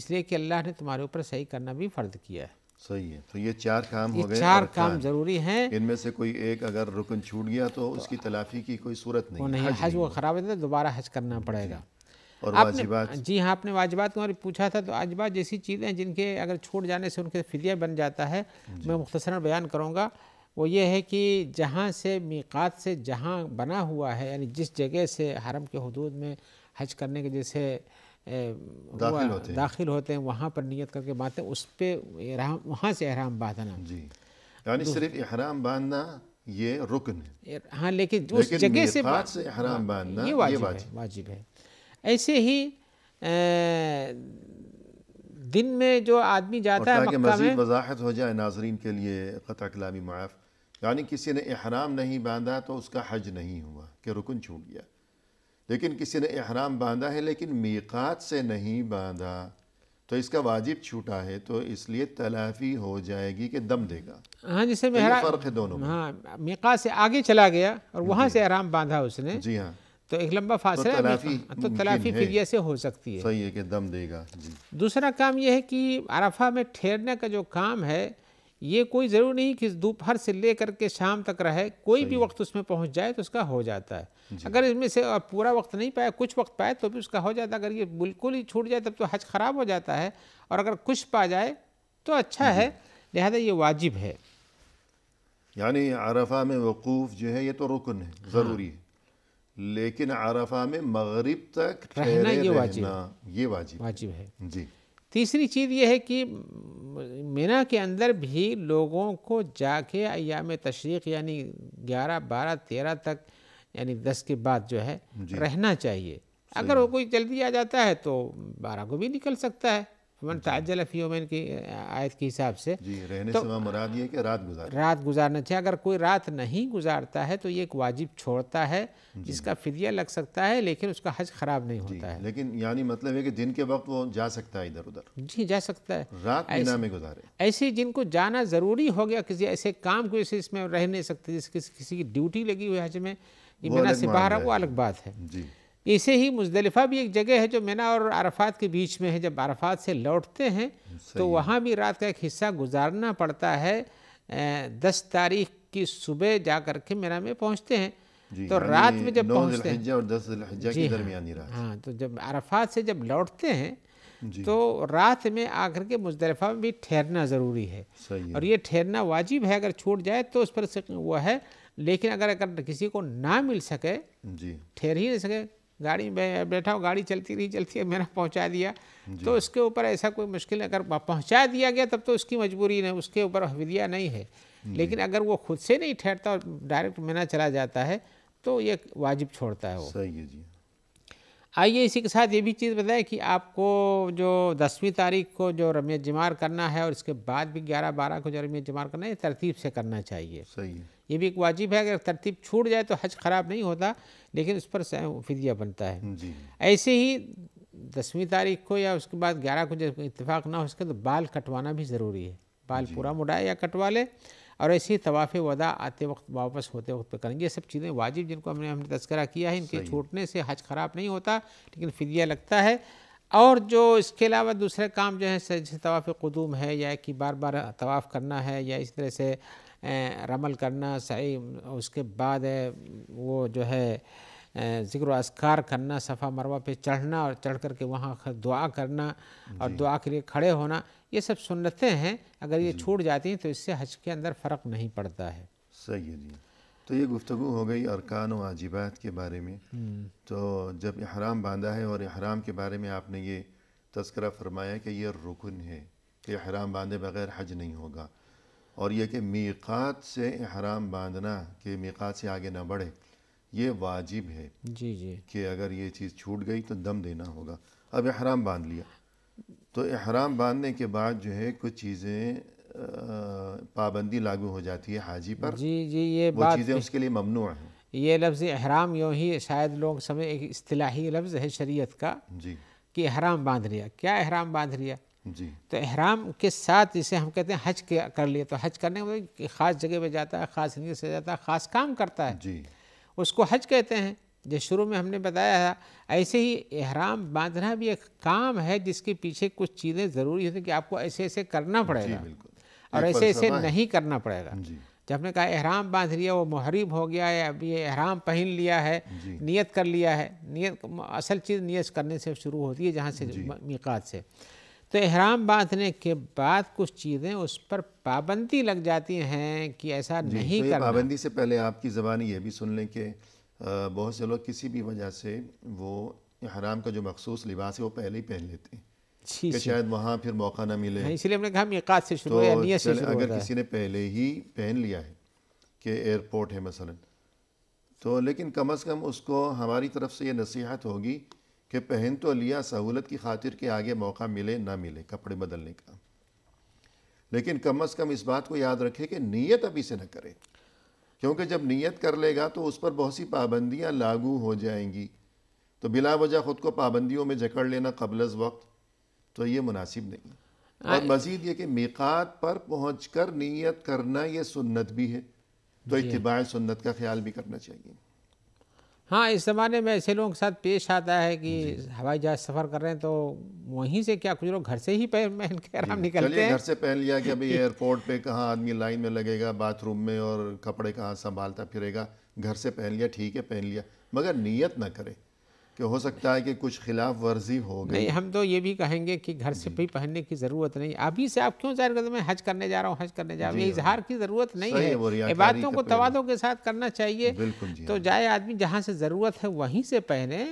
इसलिए कि अल्लाह ने तुम्हारे ऊपर सही करना भी फ़र्द किया है सही है तो ये चार काम ये हो गए चार काम जरूरी हैं इनमें से कोई एक अगर रुकन छूट गया तो, तो उसकी तलाफी की कोई सूरत नहीं नहीं हज, हज वो ख़राब है तो दोबारा हज करना पड़ेगा और आपने, जी हाँ आपने वाजिबात के बारे में पूछा था तो वाजिबात जैसी चीज़ें जिनके अगर छूट जाने से उनके फिदिया बन जाता है मैं मुख्तसरा बयान करूँगा वो ये है कि जहाँ से मीकात से जहाँ बना हुआ है यानी जिस जगह से हरम के हदूद में हज करने के जैसे दाखिल होते, दाखिल होते हैं वहाँ पर नियत करके बातें उस पर वहाँ से एहराम बांधना जी यानी सिर्फ बांधना ये रुकन है हाँ लेकिन उस जगह से, से एहराम हाँ, बांधना ये वाजिब है वाजिब है ऐसे ही दिन में जो आदमी जाता है मक्का में वजाहत हो जाए नाजरीन के लिए क़त कलामी माफ़ यानी किसी ने अहराम नहीं बांधा तो उसका हज नहीं हुआ कि रुकन छूट गया लेकिन किसी ने अहराम बांधा है लेकिन मीकात से नहीं बांधा तो इसका वाजिब छूटा है तो इसलिए तलाफी हो जाएगी कि दम देगा हाँ जिसे तो फ़र्क है दोनों हाँ मीकात से आगे चला गया और वहाँ से आराम बांधा उसने जी हाँ तो एक लंबा फासला तो तलाफी तो तलाफी फिर से हो सकती है सही है कि दम देगा दूसरा काम यह है कि अरफा में ठहरने का जो काम है ये कोई ज़रूर नहीं कि दोपहर से ले करके शाम तक रहे कोई भी वक्त उसमें पहुंच जाए तो उसका हो जाता है अगर इसमें से पूरा वक्त नहीं पाया कुछ वक्त पाए तो भी उसका हो जाता है अगर ये बिल्कुल ही छूट जाए तब तो हज ख़राब हो जाता है और अगर कुछ पा जाए तो अच्छा है लिहाजा ये वाजिब है यानी अरफा में वकूफ़ जो है ये तो रुकन है हाँ। ज़रूरी है लेकिन अरफा में मगरिब तक रहना ये वाजिब ये वाजिब वाजिब है जी तीसरी चीज़ यह है कि मिना के अंदर भी लोगों को जाके अयाम तशरीक यानी ग्यारह बारह तेरह तक यानी दस के बाद जो है रहना चाहिए अगर वो कोई जल्दी आ जाता है तो बारह को भी निकल सकता है मन ताजल फ्यूमन की आयत के हिसाब से रहने तो, से मुराद ये कि रात गुजार रात गुजारना चाहिए अगर कोई रात नहीं गुजारता है तो ये एक वाजिब छोड़ता है जिसका फिदिया लग सकता है लेकिन उसका हज ख़राब नहीं होता है लेकिन यानी मतलब है कि दिन के वक्त वो जा सकता है इधर उधर जी जा सकता है रात बिना में गुजारे ऐसे जिनको जाना ज़रूरी हो गया किसी ऐसे काम को ऐसे इसमें रह नहीं सकते जिस किसी की ड्यूटी लगी हुई हज में मीना से बाहर वो अलग बात है जी ऐसे ही मुजदलिफ़ा भी एक जगह है जो मैना और अरफात के बीच में है जब अरफात से लौटते हैं तो वहाँ भी रात का एक हिस्सा गुजारना पड़ता है दस तारीख की सुबह जा कर के मिना में पहुँचते हैं तो रात में जब पहुँचते हैं और दस की हाँ। रात हाँ तो जब अरफात से जब लौटते हैं तो रात में आकर के मुजदलफ़ा में भी ठहरना ज़रूरी है और ये ठहरना वाजिब है अगर छूट जाए तो उस पर वह है लेकिन अगर अगर किसी को ना मिल सके ठहर ही नहीं सके गाड़ी में बैठा हूँ गाड़ी चलती रही चलती है मेरा पहुँचा दिया तो उसके ऊपर ऐसा कोई मुश्किल अगर पहुँचा दिया गया तब तो उसकी मजबूरी नहीं उसके ऊपर हविया नहीं है लेकिन अगर वो खुद से नहीं ठहरता और डायरेक्ट मना चला जाता है तो ये वाजिब छोड़ता है वो सही है जी आइए इसी के साथ ये भी चीज़ बताएं कि आपको जो दसवीं तारीख को जो रम्य जमार करना है और इसके बाद भी ग्यारह बारह को जो रम्य जमार करना है तरतीब से करना चाहिए सही है ये भी एक वाजिब है अगर तरतीब छूट जाए तो हज ख़राब नहीं होता लेकिन उस पर फिजिया बनता है ऐसे ही दसवीं तारीख को या उसके बाद ग्यारह को जब इतफाक़ ना हो सके तो बाल कटवाना भी ज़रूरी है बाल पूरा मुड़ाए या कटवा ले और ऐसे ही तवाफ़ वदा आते वक्त वापस होते वक्त पे करेंगे ये सब चीज़ें वाजिब जिनको हमने हमने तस्करा किया है इनके छूटने से हज ख़राब नहीं होता लेकिन फिदिया लगता है और जो इसके अलावा दूसरे काम जो है जैसे तवाफ़ कदूम है या कि बार बार तवाफ़ करना है या इस तरह से रमल करना सही उसके बाद वो जो है ज़िक्र असकार करना सफ़ा मरवा पे चढ़ना और चढ़ कर के वहाँ दुआ करना और दुआ के लिए खड़े होना ये सब सुनतें हैं अगर ये छूट जाती हैं तो इससे हज के अंदर फ़र्क नहीं पड़ता है सही है जी तो ये गुफ्तु हो गई अरकान वाजिबात के बारे में हम्म। तो जब हराम बांधा है और हराम के बारे में आपने ये तस्करा फरमाया कि ये रुकन है कि हराम बांधे बग़ैर हज नहीं होगा और यह कि मीक़ात से अहराम बांधना कि मीक़ात से आगे ना बढ़े ये वाजिब है जी जी कि अगर ये चीज़ छूट गई तो दम देना होगा अब अहराम बांध लिया तो अहराम बांधने के बाद जो है कुछ चीज़ें पाबंदी लागू हो जाती है हाजी पर जी जी ये वो चीज़ें उसके लिए ममनू हैं ये लफ्ज़ अहराम यूँ ही शायद लोग समय एक असलाही लफ्ज़ है शरीयत का जी कि हराम बांध लिया क्या अहराम बांध लिया जी तो अहराम के साथ जिसे हम कहते हैं हज कर लिए तो हज करने में ख़ास जगह पे जाता है ख़ास नीयत से जाता है ख़ास काम करता है जी उसको हज कहते हैं जो शुरू में हमने बताया था ऐसे ही अहराम बांधना भी एक काम है जिसके पीछे कुछ चीज़ें ज़रूरी होती कि आपको ऐसे ऐसे करना पड़ेगा और ऐसे ऐसे नहीं करना पड़ेगा जब हमने कहा अहराम बांध लिया वो मुहरिब हो गया है अभी ये अहराम पहन लिया है नियत कर लिया है नियत असल चीज़ नियत करने से शुरू होती है जहाँ से मीकात से तो एहराम बांधने के बाद कुछ चीज़ें उस पर पाबंदी लग जाती हैं कि ऐसा नहीं तो करना पाबंदी से पहले आपकी ज़बानी ये भी सुन लें कि बहुत से लोग किसी भी वजह से वो अहराम का जो मखसूस लिबास है वो पहले ही पहन लेते हैं कि शायद वहाँ फिर मौका ना मिले हाँ, इसलिए हमने कहा मिकात से शुरू तो या से अगर किसी ने पहले ही पहन लिया है कि एयरपोर्ट है मसलन तो लेकिन कम अज़ कम उसको हमारी तरफ से ये नसीहत होगी कि पहन तो लिया सहूलत की खातिर के आगे मौका मिले ना मिले कपड़े बदलने का लेकिन कम अज़ कम इस बात को याद रखें कि नीयत अभी से न करें क्योंकि जब नीयत कर लेगा तो उस पर बहुत सी पाबंदियाँ लागू हो जाएंगी तो बिला वजह ख़ुद को पाबंदियों में जकड़ लेना कबल वक्त तो ये मुनासिब नहीं और मज़ीद ये कि मेकात पर पहुँच कर नीयत करना ये सुन्नत भी है तो इतबा सुन्नत का ख्याल भी करना चाहिए हाँ इस ज़माने में ऐसे लोगों के साथ पेश आता है कि हवाई जहाज सफ़र कर रहे हैं तो वहीं से क्या कुछ लोग घर से ही पहन के आराम निकलते हैं घर से पहन लिया कि अभी (laughs) एयरपोर्ट पे कहाँ आदमी लाइन में लगेगा बाथरूम में और कपड़े कहाँ संभालता फिरेगा घर से पहन लिया ठीक है पहन लिया मगर नीयत ना करें कि हो सकता है कि कुछ खिलाफ वर्जी हो गई नहीं हम तो ये भी कहेंगे कि घर से भी पहनने की ज़रूरत नहीं अभी से आप क्यों जाहिर करते मैं हज करने जा रहा हूँ हज करने जा रहा हूँ हाँ। इजहार की ज़रूरत नहीं है इबादतों को तवादों के साथ करना चाहिए तो हाँ। जाए आदमी जहाँ से ज़रूरत है वहीं से पहने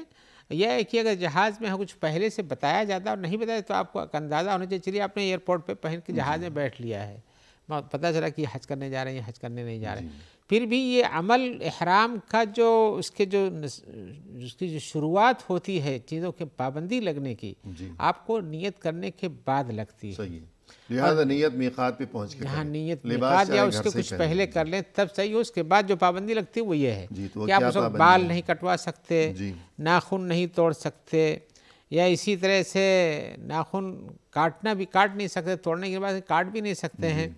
यह है कि अगर जहाज़ में कुछ पहले से बताया जाता और नहीं बताया तो आपको अंदाज़ा होना चाहिए चलिए आपने एयरपोर्ट पर पहन के जहाज़ में बैठ लिया है पता चला कि हज करने जा रहे हैं हज करने नहीं जा रहे हैं फिर भी ये अमल अहराम का जो उसके जो उसकी जो शुरुआत होती है चीज़ों के पाबंदी लगने की आपको नियत करने के बाद लगती है लिहाजा नीयत मीकात पे पहुंच के हाँ नीयत मीकात या उसके कुछ पहले कर लें तब सही हो उसके बाद जो पाबंदी लगती है वो ये है तो कि आप उसको बाल नहीं कटवा सकते नाखून नहीं तोड़ सकते या इसी तरह से नाखून काटना भी काट नहीं सकते तोड़ने के बाद काट भी नहीं सकते हैं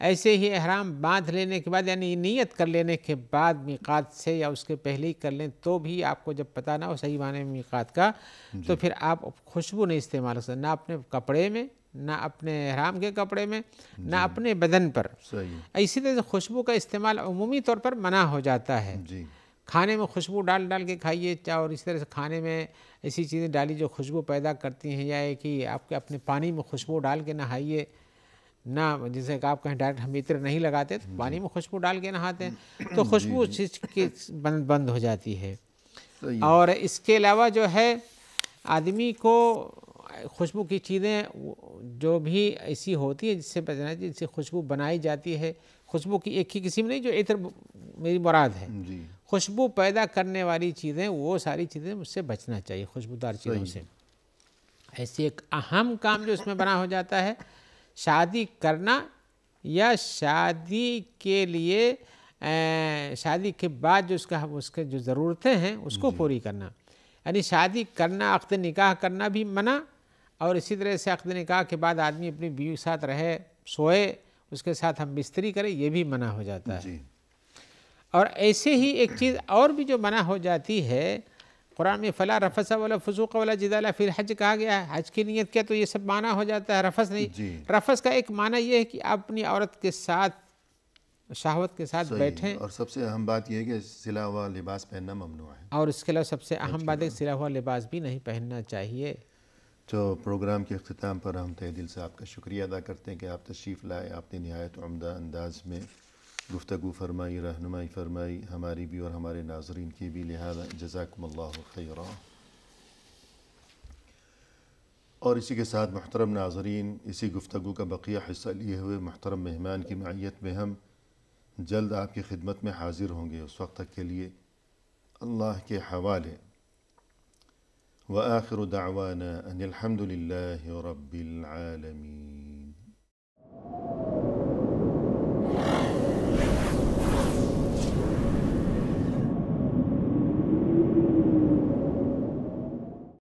ऐसे ही अहराम बांध लेने के बाद यानी नीयत कर लेने के बाद मीकात से या उसके पहले ही कर लें तो भी आपको जब पता ना हो सही माने में मीकात का तो फिर आप खुशबू नहीं इस्तेमाल कर सकते ना अपने कपड़े में ना अपने अहराम के कपड़े में ना अपने बदन पर इसी तरह से खुशबू का इस्तेमाल अमूमी तौर पर मना हो जाता है खाने में खुशबू डाल डाल के खाइए चाहे और इस तरह से खाने में ऐसी चीज़ें डाली जो खुशबू पैदा करती हैं या कि आपके अपने पानी में खुशबू डाल के नहाइए ना जैसे आप कहें डायरेक्ट हम इत्र नहीं लगाते तो पानी में खुशबू डाल के नहाते हैं (clears throat) तो खुशबू उस चीज़ की बंद बंद हो जाती है तो और इसके अलावा जो है आदमी को खुशबू की चीज़ें जो भी ऐसी होती है जिससे बचना चाहिए जिससे खुशबू बनाई जाती है खुशबू की एक ही किस्म नहीं जो इतर मेरी मुराद है खुशबू पैदा करने वाली चीज़ें वो सारी चीज़ें उससे बचना चाहिए खुशबूदार चीज़ों से ऐसे एक अहम काम जो उसमें बना हो जाता है शादी करना या शादी के लिए शादी के बाद जो उसका उसके जो ज़रूरतें हैं उसको पूरी करना यानी शादी करना अख्त निकाह करना भी मना और इसी तरह से अख्त निकाह के बाद आदमी अपनी बीवी के साथ रहे सोए उसके साथ हम बिस्तरी करें ये भी मना हो जाता है और ऐसे ही एक चीज़ और भी जो मना हो जाती है कुरान में फ़ला रफस वाला फसूक वाला जिदाला फिर हज कहा गया है हज की नीयत क्या तो ये सब माना हो जाता है रफस नहीं रफस का एक माना यह है कि आप अपनी औरत के साथ शहावत के साथ बैठें और सबसे अहम बात यह है कि सिला हुआ लिबास पहनना ममनू है और इसके अलावा सबसे अहम अच्छा। बात है सिला हुआ लिबास भी नहीं पहनना चाहिए तो प्रोग्राम के अख्ताम पर हम तह दिल से आपका शुक्रिया अदा करते हैं कि आप तशरीफ़ लाए आपने नहायत उमदा अंदाज में गुफ्तु फरमाई रहनुमाई फरमाई हमारी भी और हमारे नाजरन की भी लिहाजा जजाकमल्ला खैर और इसी के साथ मोहतरम नाजरीन इसी गुफ्तु का बकिया हिस्सा लिए हुए मोहतरम मेहमान की मैत में हम जल्द आपकी खिदमत में हाजिर होंगे उस वक्त तक के लिए अल्लाह के हवाले व आखिर दावाना अनिलहमदिल्ला रबालमीन